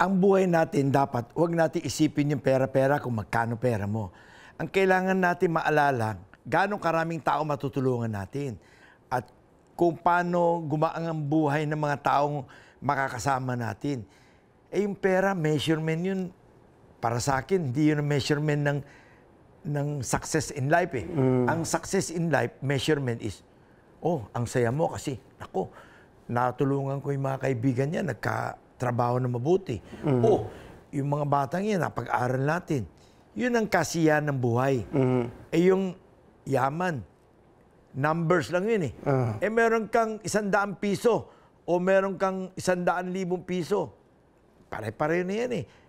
ang buhay natin dapat, huwag natin isipin yung pera-pera kung magkano pera mo. Ang kailangan natin maalala, gano'ng karaming tao matutulungan natin at kung paano gumaang ang buhay ng mga taong makakasama natin. Eh yung pera, measurement yun, para sa akin, hindi yun ang measurement ng, ng success in life eh. Mm. Ang success in life, measurement is, oh, ang saya mo kasi, ako, natulungan ko yung mga kaibigan niya, nagka trabaho na mabuti. Mm-hmm. O, oh, yung mga batang yan, napag-aral natin. Yun ang kasiyahan ng buhay. Mm-hmm. Eh yung yaman, numbers lang yun eh. Uh-huh. Eh meron kang isandaang piso o meron kang isandaan libong piso. Pare-pareho na yan eh.